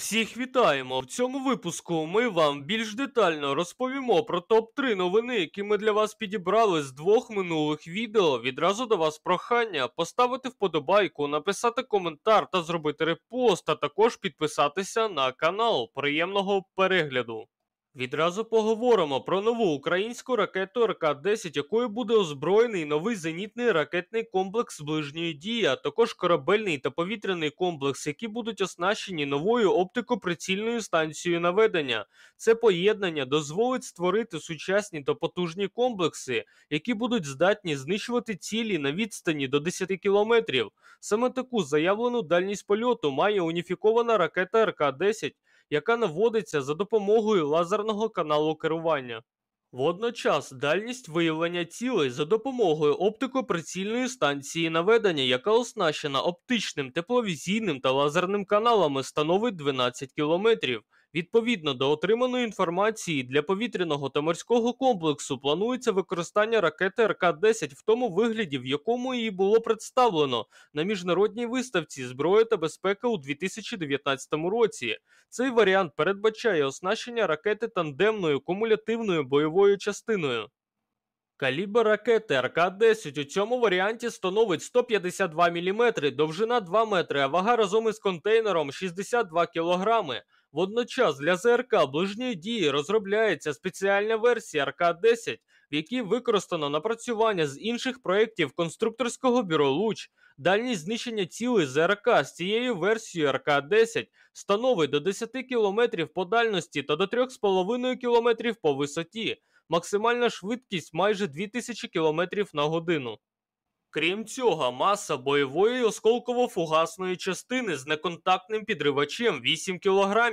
Всіх вітаємо! В цьому випуску ми вам більш детально розповімо про топ-3 новини, які ми для вас підібрали з двох минулих відео. Відразу до вас прохання поставити вподобайку, написати коментар та зробити репост, а також підписатися на канал. Приємного перегляду! Відразу поговоримо про нову українську ракету РК-10, якою буде озброєний новий зенітний ракетний комплекс ближньої дії, а також корабельний та повітряний комплекс, які будуть оснащені новою оптико-прицільною станцією наведення. Це поєднання дозволить створити сучасні та потужні комплекси, які будуть здатні знищувати цілі на відстані до 10 кілометрів. Саме таку заявлену дальність польоту має уніфікована ракета РК-10 яка наводиться за допомогою лазерного каналу керування. Водночас дальність виявлення цілей за допомогою прицільної станції наведення, яка оснащена оптичним, тепловізійним та лазерним каналами, становить 12 кілометрів. Відповідно до отриманої інформації для повітряного та морського комплексу планується використання ракети РК-10 в тому вигляді, в якому її було представлено на міжнародній виставці зброя та безпека у 2019 році. Цей варіант передбачає оснащення ракети тандемною кумулятивною бойовою частиною. Калібр ракети РК-10 у цьому варіанті становить 152 мм, довжина 2 метри, а вага разом із контейнером 62 кілограми. Водночас для ЗРК ближньої дії розробляється спеціальна версія РК-10, в якій використано напрацювання з інших проєктів конструкторського бюро Луч. Дальність знищення цілей ЗРК з цією версією РК-10 становить до 10 км по дальності та до 3,5 км по висоті. Максимальна швидкість майже 2000 км на годину. Крім цього, маса бойової осколково-фугасної частини з неконтактним підривачем 8 кг,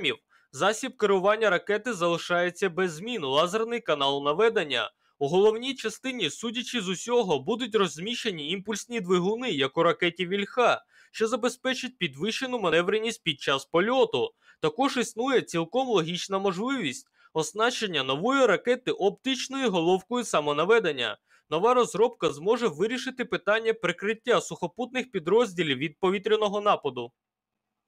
засіб керування ракети залишається без змін, лазерний канал наведення. У головній частині, судячи з усього, будуть розміщені імпульсні двигуни, як у ракеті Вільха, що забезпечить підвищену маневреність під час польоту. Також існує цілком логічна можливість оснащення нової ракети оптичною головкою самонаведення. Нова розробка зможе вирішити питання прикриття сухопутних підрозділів від повітряного нападу.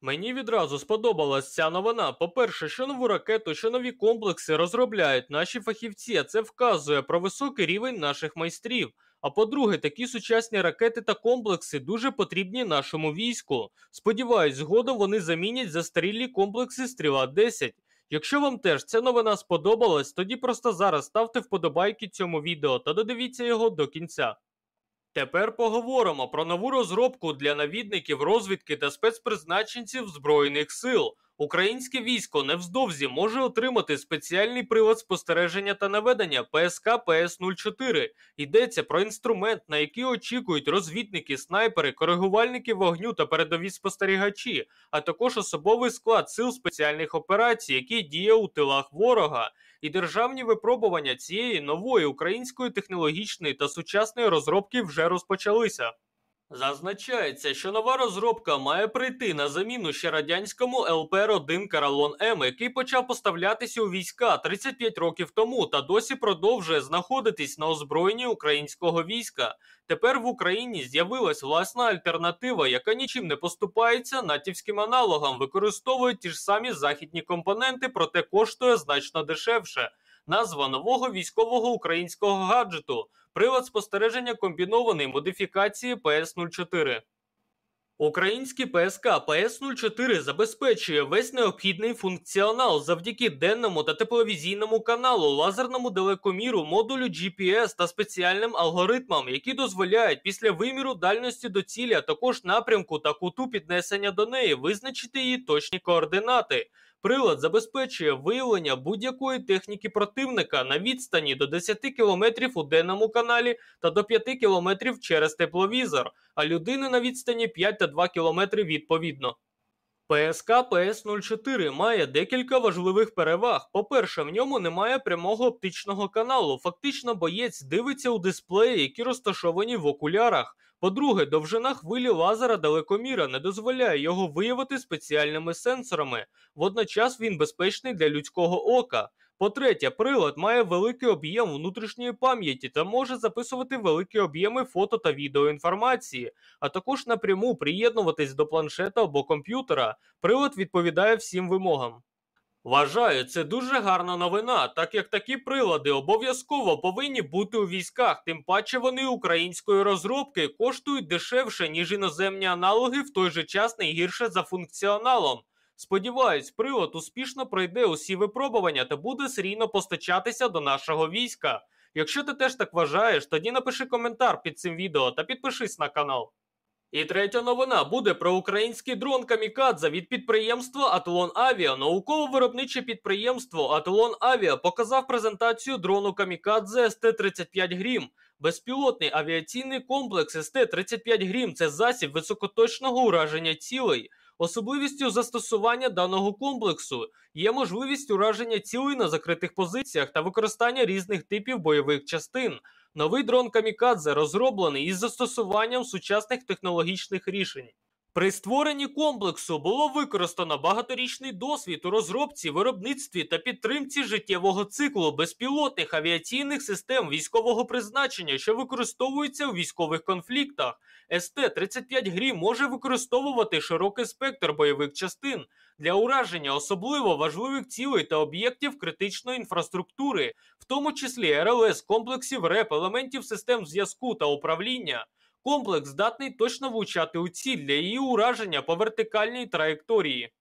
Мені відразу сподобалась ця новина. По-перше, що нову ракету, що нові комплекси розробляють наші фахівці, а це вказує про високий рівень наших майстрів. А по-друге, такі сучасні ракети та комплекси дуже потрібні нашому війську. Сподіваюсь, згодом вони замінять застарілі комплекси стріла 10 Якщо вам теж ця новина сподобалась, тоді просто зараз ставте вподобайки цьому відео та додивіться його до кінця. Тепер поговоримо про нову розробку для навідників розвідки та спецпризначенців Збройних сил. Українське військо невздовзі може отримати спеціальний прилад спостереження та наведення ПСК ПС-04. Йдеться про інструмент, на який очікують розвідники, снайпери, коригувальники вогню та передові спостерігачі, а також особовий склад сил спеціальних операцій, які діє у тилах ворога, і державні випробування цієї нової української технологічної та сучасної розробки вже розпочалися. Зазначається, що нова розробка має прийти на заміну ще радянському ЛПР-1 Каралон М, який почав поставлятися у війська 35 років тому та досі продовжує знаходитись на озброєнні українського війська. Тепер в Україні з'явилась власна альтернатива, яка нічим не поступається натівським аналогам, використовує ті ж самі західні компоненти, проте коштує значно дешевше назва нового військового українського гаджету, привод спостереження комбінованої модифікації ПС-04. Український ПСК ПС-04 забезпечує весь необхідний функціонал завдяки денному та тепловізійному каналу, лазерному далекоміру, модулю GPS та спеціальним алгоритмам, які дозволяють після виміру дальності до цілі, а також напрямку та куту піднесення до неї визначити її точні координати. Прилад забезпечує виявлення будь-якої техніки противника на відстані до 10 км у денному каналі та до 5 км через тепловізор, а людини на відстані 5 та 2 км відповідно. ПСК ПС-04 має декілька важливих переваг. По-перше, в ньому немає прямого оптичного каналу. Фактично, боєць дивиться у дисплеї, які розташовані в окулярах. По-друге, довжина хвилі лазера далекоміра не дозволяє його виявити спеціальними сенсорами, водночас він безпечний для людського ока. По-третє, прилад має великий об'єм внутрішньої пам'яті та може записувати великі об'єми фото та відеоінформації, а також напряму приєднуватись до планшета або комп'ютера. Прилад відповідає всім вимогам. Вважаю, це дуже гарна новина, так як такі прилади обов'язково повинні бути у військах, тим паче вони української розробки коштують дешевше, ніж іноземні аналоги, в той же час не гірше за функціоналом. Сподіваюсь, прилад успішно пройде усі випробування та буде серійно постачатися до нашого війська. Якщо ти теж так вважаєш, тоді напиши коментар під цим відео та підпишись на канал. І третя новина буде про український дрон Камікадзе від підприємства Атлон Авіа. Науково-виробниче підприємство Атлон Авіа показав презентацію дрону Камікадзе СТ 35 Грім. Безпілотний авіаційний комплекс СТ 35 Грім це засіб високоточного ураження цілей. Особливістю застосування даного комплексу є можливість ураження цілей на закритих позиціях та використання різних типів бойових частин. Новий дрон Камікадзе розроблений із застосуванням сучасних технологічних рішень. При створенні комплексу було використано багаторічний досвід у розробці, виробництві та підтримці життєвого циклу безпілотних авіаційних систем військового призначення, що використовуються у військових конфліктах. СТ-35 грі може використовувати широкий спектр бойових частин для ураження особливо важливих цілей та об'єктів критичної інфраструктури, в тому числі РЛС, комплексів РЕП, елементів систем зв'язку та управління. Комплекс здатний точно влучати у для її ураження по вертикальній траєкторії.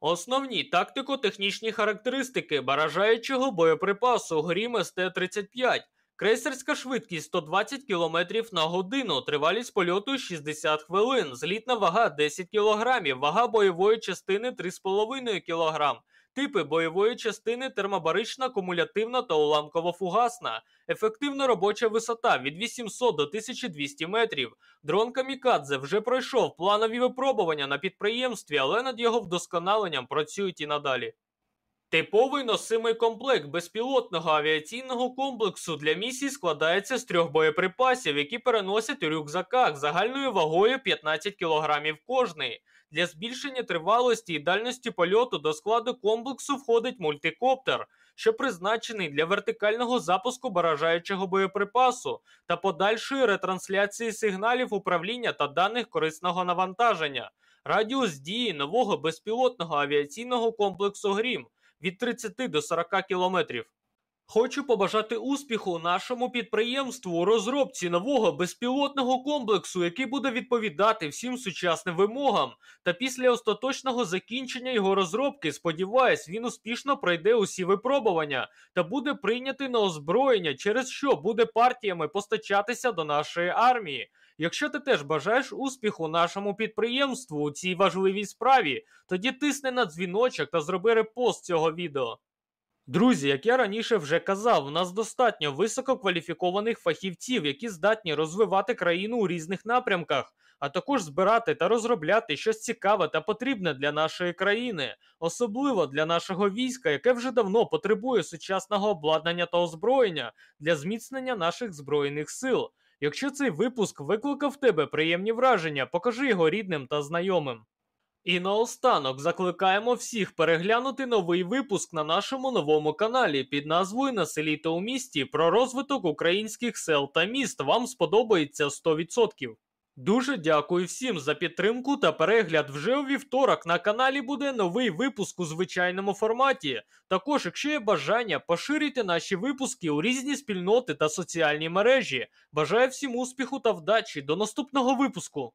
Основні тактико-технічні характеристики баражаючого боєприпасу Грімес ст 35 крейсерська швидкість 120 км на годину, тривалість польоту 60 хвилин, злітна вага 10 кг, вага бойової частини 3,5 кг. Типи бойової частини термобарична, кумулятивна та уламково-фугасна, ефективна робоча висота від 800 до 1200 метрів. Дрон Камікадзе вже пройшов планові випробування на підприємстві, але над його вдосконаленням працюють і надалі. Типовий носимий комплект безпілотного авіаційного комплексу для місій складається з трьох боєприпасів, які переносять у рюкзаках загальною вагою 15 кг кожний. Для збільшення тривалості і дальності польоту до складу комплексу входить мультикоптер, що призначений для вертикального запуску баражаючого боєприпасу та подальшої ретрансляції сигналів управління та даних корисного навантаження. Радіус дії нового безпілотного авіаційного комплексу Грім від 30 до 40 кілометрів. Хочу побажати успіху нашому підприємству у розробці нового безпілотного комплексу, який буде відповідати всім сучасним вимогам. Та після остаточного закінчення його розробки, сподіваюсь, він успішно пройде усі випробування та буде прийнятий на озброєння, через що буде партіями постачатися до нашої армії. Якщо ти теж бажаєш успіху нашому підприємству у цій важливій справі, тоді тисни на дзвіночок та зроби репост цього відео. Друзі, як я раніше вже казав, у нас достатньо висококваліфікованих фахівців, які здатні розвивати країну у різних напрямках, а також збирати та розробляти щось цікаве та потрібне для нашої країни, особливо для нашого війська, яке вже давно потребує сучасного обладнання та озброєння для зміцнення наших збройних сил. Якщо цей випуск викликав в тебе приємні враження, покажи його рідним та знайомим. І наостанок закликаємо всіх переглянути новий випуск на нашому новому каналі під назвою На у місті про розвиток українських сел та міст. Вам сподобається 100%. Дуже дякую всім за підтримку та перегляд. Вже у вівторок на каналі буде новий випуск у звичайному форматі. Також, якщо є бажання, поширюйте наші випуски у різні спільноти та соціальні мережі. Бажаю всім успіху та вдачі. До наступного випуску!